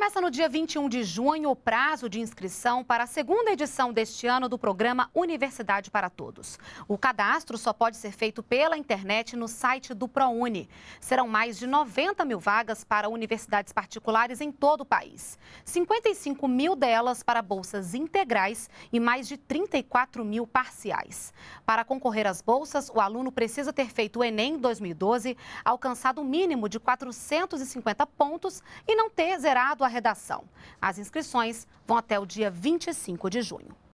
Começa no dia 21 de junho o prazo de inscrição para a segunda edição deste ano do programa Universidade para Todos. O cadastro só pode ser feito pela internet no site do ProUni. Serão mais de 90 mil vagas para universidades particulares em todo o país. 55 mil delas para bolsas integrais e mais de 34 mil parciais. Para concorrer às bolsas, o aluno precisa ter feito o Enem 2012, alcançado o um mínimo de 450 pontos e não ter zerado a redação. As inscrições vão até o dia 25 de junho.